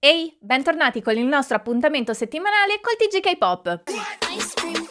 Ehi, bentornati con il nostro appuntamento settimanale col TG K-Pop. Ice cream,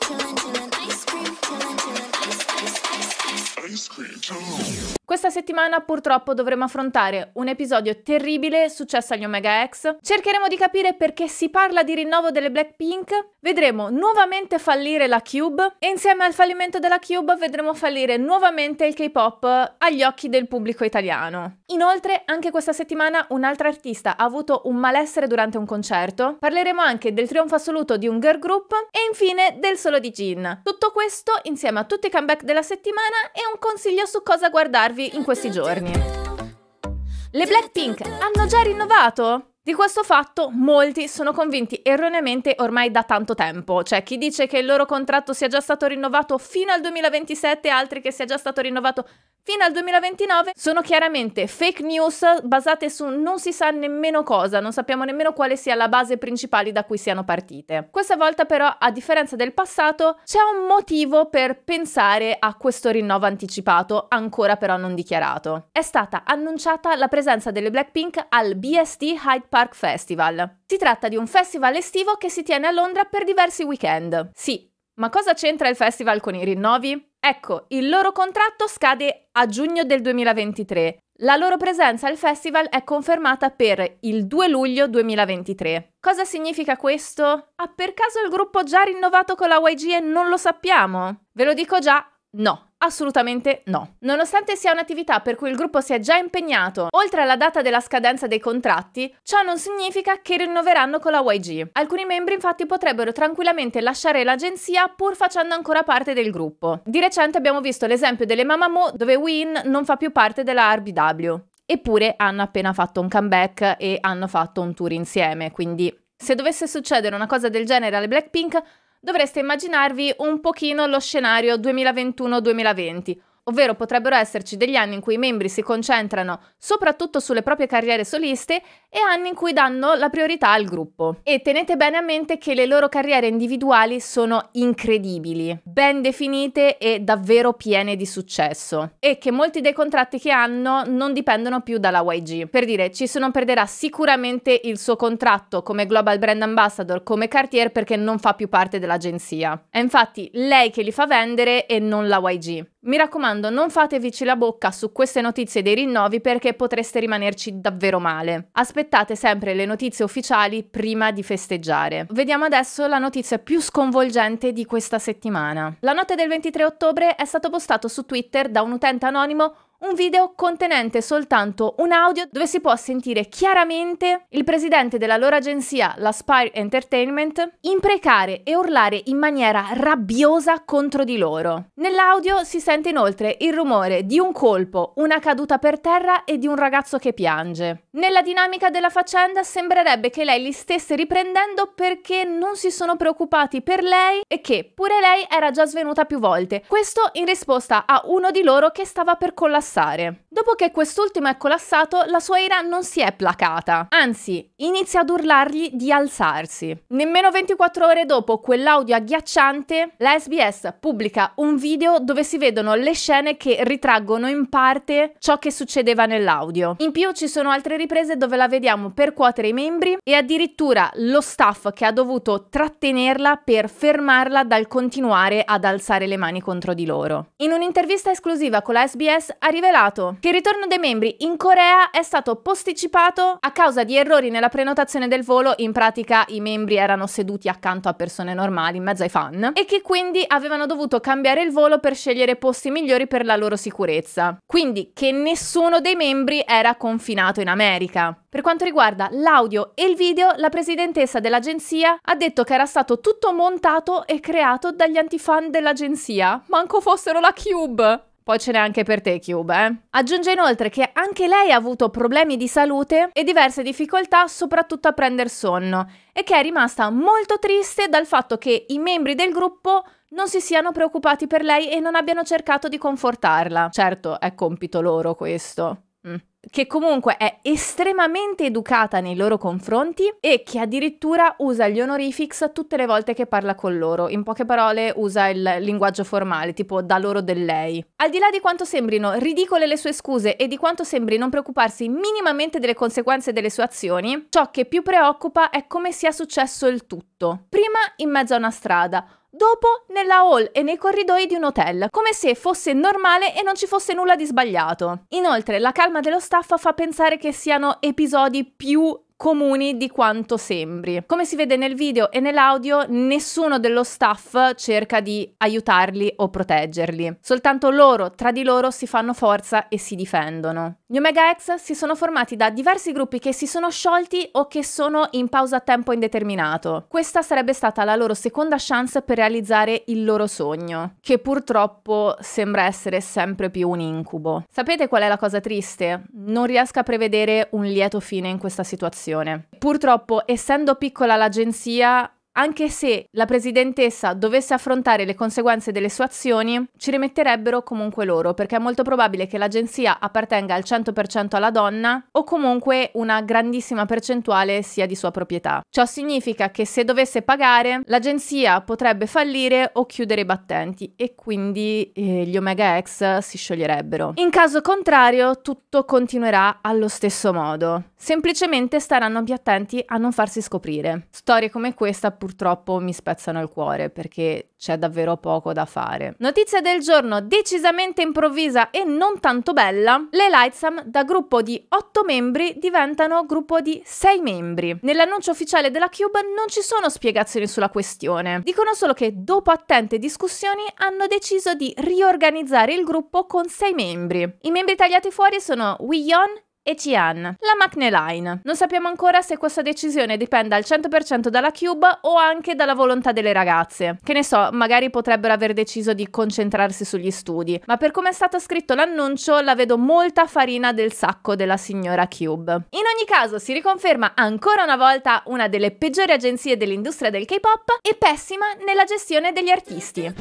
ice cream, questa settimana purtroppo dovremo affrontare un episodio terribile successo agli Omega X. Cercheremo di capire perché si parla di rinnovo delle Blackpink. Vedremo nuovamente fallire la Cube e insieme al fallimento della Cube vedremo fallire nuovamente il K-pop agli occhi del pubblico italiano. Inoltre, anche questa settimana un'altra artista ha avuto un malessere durante un concerto. Parleremo anche del trionfo assoluto di un girl group e infine del solo di Jin. Tutto questo insieme a tutti i comeback della settimana e un consiglio su cosa guardarvi raccontarvi in questi giorni. Le Blackpink hanno già rinnovato? Di questo fatto molti sono convinti erroneamente ormai da tanto tempo, cioè chi dice che il loro contratto sia già stato rinnovato fino al 2027, altri che sia già stato rinnovato fino al 2029, sono chiaramente fake news basate su non si sa nemmeno cosa, non sappiamo nemmeno quale sia la base principale da cui siano partite. Questa volta però, a differenza del passato, c'è un motivo per pensare a questo rinnovo anticipato, ancora però non dichiarato. È stata annunciata la presenza delle Blackpink al BSD Hyde Park Park Festival. Si tratta di un festival estivo che si tiene a Londra per diversi weekend. Sì, ma cosa c'entra il festival con i rinnovi? Ecco, il loro contratto scade a giugno del 2023. La loro presenza al festival è confermata per il 2 luglio 2023. Cosa significa questo? Ha ah, per caso il gruppo già rinnovato con la YG e non lo sappiamo? Ve lo dico già, no. Assolutamente no. Nonostante sia un'attività per cui il gruppo si è già impegnato oltre alla data della scadenza dei contratti, ciò non significa che rinnoveranno con la YG. Alcuni membri infatti potrebbero tranquillamente lasciare l'agenzia pur facendo ancora parte del gruppo. Di recente abbiamo visto l'esempio delle Mamamoo dove Win non fa più parte della RBW. Eppure hanno appena fatto un comeback e hanno fatto un tour insieme, quindi se dovesse succedere una cosa del genere alle Blackpink dovreste immaginarvi un pochino lo scenario 2021-2020, ovvero potrebbero esserci degli anni in cui i membri si concentrano soprattutto sulle proprie carriere soliste e anni in cui danno la priorità al gruppo. E tenete bene a mente che le loro carriere individuali sono incredibili, ben definite e davvero piene di successo, e che molti dei contratti che hanno non dipendono più dalla YG. Per dire, ci sono perderà sicuramente il suo contratto come Global Brand Ambassador, come Cartier, perché non fa più parte dell'agenzia. È infatti lei che li fa vendere e non la YG. Mi raccomando, non fatevici la bocca su queste notizie dei rinnovi perché potreste rimanerci davvero male. Aspettate sempre le notizie ufficiali prima di festeggiare. Vediamo adesso la notizia più sconvolgente di questa settimana. La notte del 23 ottobre è stato postato su Twitter da un utente anonimo un video contenente soltanto un audio dove si può sentire chiaramente il presidente della loro agenzia, la Spire Entertainment, imprecare e urlare in maniera rabbiosa contro di loro. Nell'audio si sente inoltre il rumore di un colpo, una caduta per terra e di un ragazzo che piange. Nella dinamica della faccenda sembrerebbe che lei li stesse riprendendo perché non si sono preoccupati per lei e che pure lei era già svenuta più volte. Questo in risposta a uno di loro che stava per collassare collassare. Dopo che quest'ultimo è collassato, la sua ira non si è placata, anzi, inizia ad urlargli di alzarsi. Nemmeno 24 ore dopo quell'audio agghiacciante, la SBS pubblica un video dove si vedono le scene che ritraggono in parte ciò che succedeva nell'audio. In più ci sono altre riprese dove la vediamo percuotere i membri e addirittura lo staff che ha dovuto trattenerla per fermarla dal continuare ad alzare le mani contro di loro. In un'intervista esclusiva con la SBS, Ari rivelato che il ritorno dei membri in Corea è stato posticipato a causa di errori nella prenotazione del volo, in pratica i membri erano seduti accanto a persone normali, in mezzo ai fan, e che quindi avevano dovuto cambiare il volo per scegliere posti migliori per la loro sicurezza. Quindi che nessuno dei membri era confinato in America. Per quanto riguarda l'audio e il video, la presidentessa dell'agenzia ha detto che era stato tutto montato e creato dagli antifan dell'agenzia, manco fossero la Cube. Poi ce n'è anche per te, Cube. Eh? Aggiunge inoltre che anche lei ha avuto problemi di salute e diverse difficoltà, soprattutto a prendere sonno, e che è rimasta molto triste dal fatto che i membri del gruppo non si siano preoccupati per lei e non abbiano cercato di confortarla. Certo, è compito loro questo. Mm. che comunque è estremamente educata nei loro confronti e che addirittura usa gli honorifics tutte le volte che parla con loro. In poche parole usa il linguaggio formale, tipo da loro del lei. Al di là di quanto sembrino ridicole le sue scuse e di quanto sembri non preoccuparsi minimamente delle conseguenze delle sue azioni, ciò che più preoccupa è come sia successo il tutto. Prima in mezzo a una strada, dopo nella hall e nei corridoi di un hotel, come se fosse normale e non ci fosse nulla di sbagliato. Inoltre, la calma dello staff fa pensare che siano episodi più comuni di quanto sembri. Come si vede nel video e nell'audio, nessuno dello staff cerca di aiutarli o proteggerli. Soltanto loro, tra di loro, si fanno forza e si difendono. Gli Omega X si sono formati da diversi gruppi che si sono sciolti o che sono in pausa a tempo indeterminato. Questa sarebbe stata la loro seconda chance per realizzare il loro sogno, che purtroppo sembra essere sempre più un incubo. Sapete qual è la cosa triste? Non riesco a prevedere un lieto fine in questa situazione situazione. Purtroppo, essendo piccola l'agenzia, anche se la presidentessa dovesse affrontare le conseguenze delle sue azioni, ci rimetterebbero comunque loro, perché è molto probabile che l'agenzia appartenga al 100% alla donna o comunque una grandissima percentuale sia di sua proprietà. Ciò significa che se dovesse pagare, l'agenzia potrebbe fallire o chiudere i battenti e quindi eh, gli Omega X si scioglierebbero. In caso contrario, tutto continuerà allo stesso modo. Semplicemente staranno più attenti a non farsi scoprire. Storie come questa appunto purtroppo mi spezzano il cuore perché c'è davvero poco da fare. Notizia del giorno decisamente improvvisa e non tanto bella, le Lightsam da gruppo di 8 membri diventano gruppo di 6 membri. Nell'annuncio ufficiale della Cube non ci sono spiegazioni sulla questione, dicono solo che dopo attente discussioni hanno deciso di riorganizzare il gruppo con 6 membri. I membri tagliati fuori sono Wee Yon, e Tian, la McNeline. Non sappiamo ancora se questa decisione dipenda al 100% dalla Cube o anche dalla volontà delle ragazze. Che ne so, magari potrebbero aver deciso di concentrarsi sugli studi, ma per come è stato scritto l'annuncio la vedo molta farina del sacco della signora Cube. In ogni caso si riconferma ancora una volta una delle peggiori agenzie dell'industria del K-pop e pessima nella gestione degli artisti.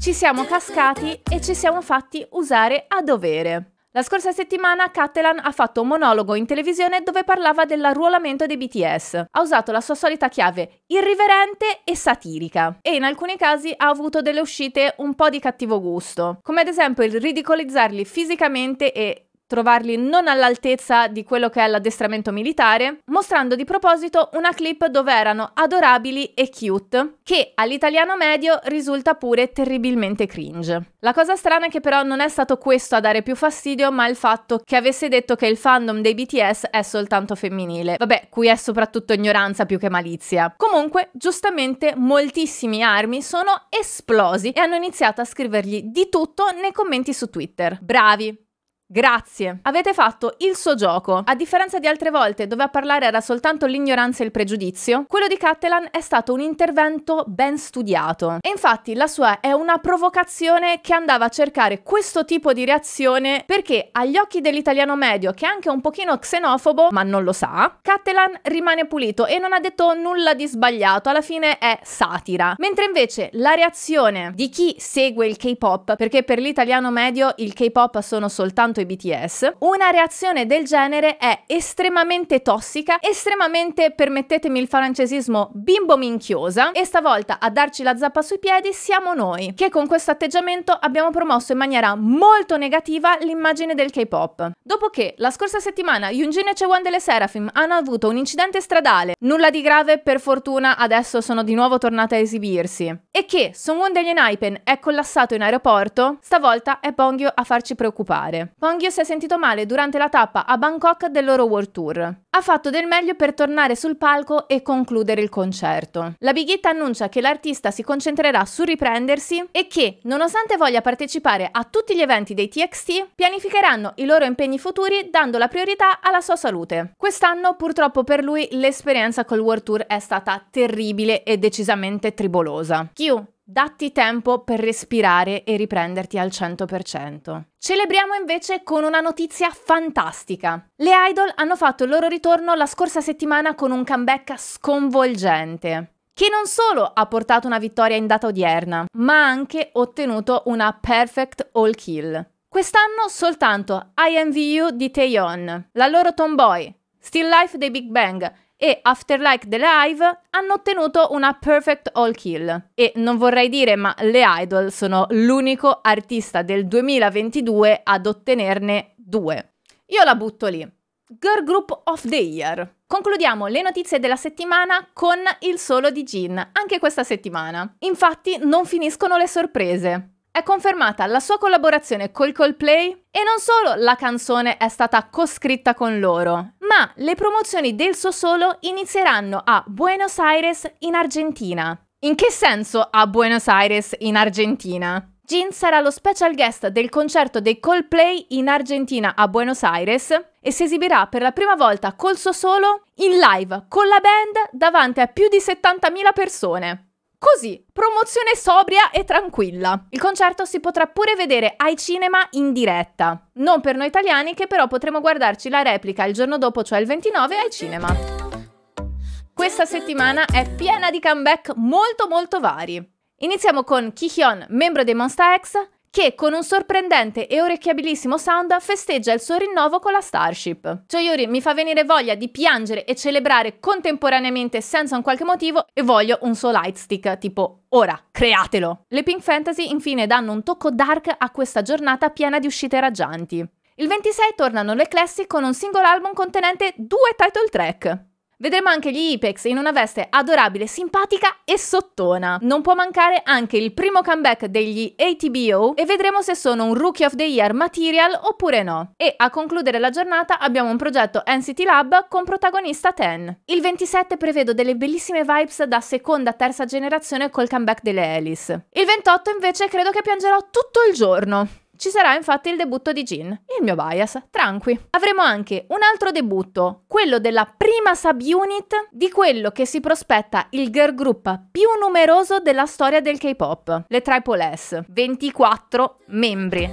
Ci siamo cascati e ci siamo fatti usare a dovere. La scorsa settimana Cattelan ha fatto un monologo in televisione dove parlava dell'arruolamento dei BTS. Ha usato la sua solita chiave irriverente e satirica e in alcuni casi ha avuto delle uscite un po' di cattivo gusto, come ad esempio il ridicolizzarli fisicamente e trovarli non all'altezza di quello che è l'addestramento militare, mostrando di proposito una clip dove erano adorabili e cute, che all'italiano medio risulta pure terribilmente cringe. La cosa strana è che però non è stato questo a dare più fastidio, ma il fatto che avesse detto che il fandom dei BTS è soltanto femminile. Vabbè, qui è soprattutto ignoranza più che malizia. Comunque, giustamente, moltissimi armi sono esplosi e hanno iniziato a scrivergli di tutto nei commenti su Twitter. Bravi, Grazie. Avete fatto il suo gioco. A differenza di altre volte dove a parlare era soltanto l'ignoranza e il pregiudizio, quello di Cattelan è stato un intervento ben studiato. E infatti la sua è una provocazione che andava a cercare questo tipo di reazione perché agli occhi dell'italiano medio, che è anche un pochino xenofobo, ma non lo sa, Cattelan rimane pulito e non ha detto nulla di sbagliato, alla fine è satira. Mentre invece la reazione di chi segue il K-pop, perché per l'italiano medio il K-pop sono soltanto i BTS, una reazione del genere è estremamente tossica, estremamente, permettetemi il francesismo, bimbo minchiosa e stavolta a darci la zappa sui piedi siamo noi, che con questo atteggiamento abbiamo promosso in maniera molto negativa l'immagine del K-pop. Dopo che la scorsa settimana Yunjin e Chewon delle Seraphim hanno avuto un incidente stradale, nulla di grave per fortuna adesso sono di nuovo tornate a esibirsi, e che Sungwon degli Enhypen è collassato in aeroporto, stavolta è Bongyo a farci preoccupare. Hongyo si è sentito male durante la tappa a Bangkok del loro World Tour. Ha fatto del meglio per tornare sul palco e concludere il concerto. La Big Hit annuncia che l'artista si concentrerà su riprendersi e che, nonostante voglia partecipare a tutti gli eventi dei TXT, pianificheranno i loro impegni futuri dando la priorità alla sua salute. Quest'anno, purtroppo per lui, l'esperienza col World Tour è stata terribile e decisamente tribolosa. Q Datti tempo per respirare e riprenderti al 100%. Celebriamo invece con una notizia fantastica. Le idol hanno fatto il loro ritorno la scorsa settimana con un comeback sconvolgente che non solo ha portato una vittoria in data odierna, ma ha anche ottenuto una perfect all kill. Quest'anno soltanto IMVU di Taeyeon, la loro tomboy, Still Life dei Big Bang e After Like The Live hanno ottenuto una perfect all kill. E non vorrei dire, ma le Idol sono l'unico artista del 2022 ad ottenerne due. Io la butto lì. Girl Group of the Year. Concludiamo le notizie della settimana con il solo di Jin, anche questa settimana. Infatti non finiscono le sorprese è confermata la sua collaborazione col Coldplay e non solo la canzone è stata coscritta con loro, ma le promozioni del suo solo inizieranno a Buenos Aires in Argentina. In che senso a Buenos Aires in Argentina? Jin sarà lo special guest del concerto dei Coldplay in Argentina a Buenos Aires e si esibirà per la prima volta col suo solo in live con la band davanti a più di 70.000 persone. Così, promozione sobria e tranquilla. Il concerto si potrà pure vedere ai cinema in diretta. Non per noi italiani che però potremo guardarci la replica il giorno dopo, cioè il 29, ai cinema. Questa settimana è piena di comeback molto molto vari. Iniziamo con Kihyun, membro dei Monsta X, che con un sorprendente e orecchiabilissimo sound festeggia il suo rinnovo con la Starship. Choyori cioè, mi fa venire voglia di piangere e celebrare contemporaneamente senza un qualche motivo e voglio un suo lightstick tipo Ora, createlo! Le Pink Fantasy infine danno un tocco dark a questa giornata piena di uscite raggianti. Il 26 tornano le Classic con un singolo album contenente due title track. Vedremo anche gli Ipex in una veste adorabile, simpatica e sottona. Non può mancare anche il primo comeback degli ATBO e vedremo se sono un Rookie of the Year material oppure no. E a concludere la giornata abbiamo un progetto NCT Lab con protagonista Ten. Il 27 prevedo delle bellissime vibes da seconda terza generazione col comeback delle Alice. Il 28 invece credo che piangerò tutto il giorno. Ci sarà infatti il debutto di Jean, il mio bias, tranqui. Avremo anche un altro debutto, quello della prima subunit di quello che si prospetta il girl group più numeroso della storia del K-pop, le Triple S, 24 membri.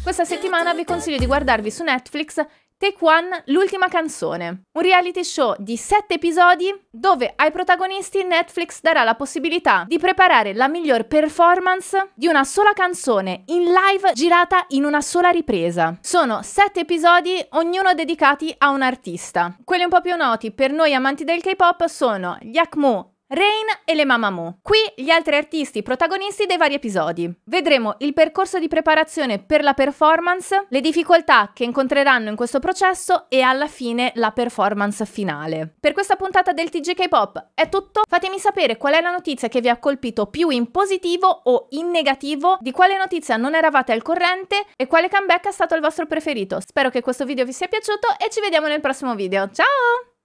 Questa settimana vi consiglio di guardarvi su Netflix Take One, l'ultima canzone, un reality show di 7 episodi dove ai protagonisti Netflix darà la possibilità di preparare la miglior performance di una sola canzone in live girata in una sola ripresa. Sono 7 episodi, ognuno dedicati a un artista. Quelli un po' più noti per noi amanti del K-pop sono gli Yakmu Rain e le Mamamoo. Qui gli altri artisti protagonisti dei vari episodi. Vedremo il percorso di preparazione per la performance, le difficoltà che incontreranno in questo processo e alla fine la performance finale. Per questa puntata del TG K-Pop è tutto. Fatemi sapere qual è la notizia che vi ha colpito più in positivo o in negativo, di quale notizia non eravate al corrente e quale comeback è stato il vostro preferito. Spero che questo video vi sia piaciuto e ci vediamo nel prossimo video. Ciao!